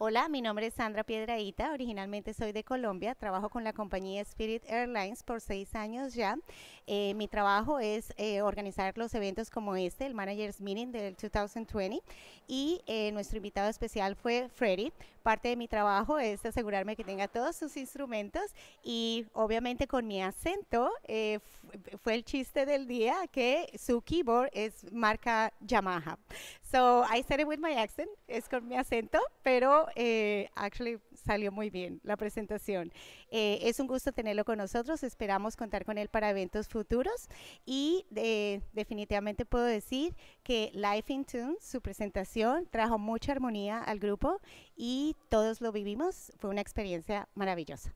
Hola, mi nombre es Sandra Piedraíta, originalmente soy de Colombia, trabajo con la compañía Spirit Airlines por seis años ya. Eh, mi trabajo es eh, organizar los eventos como este, el Managers Meeting del 2020, y eh, nuestro invitado especial fue Freddy. Parte de mi trabajo es asegurarme que tenga todos sus instrumentos y obviamente con mi acento fue el chiste del día que su keyboard es marca Yamaha. So I said it with my accent, es con mi acento, pero eh, actually salió muy bien la presentación. Eh, es un gusto tenerlo con nosotros, esperamos contar con él para eventos futuros y eh, definitivamente puedo decir que Life in Tune, su presentación, trajo mucha armonía al grupo y todos lo vivimos, fue una experiencia maravillosa.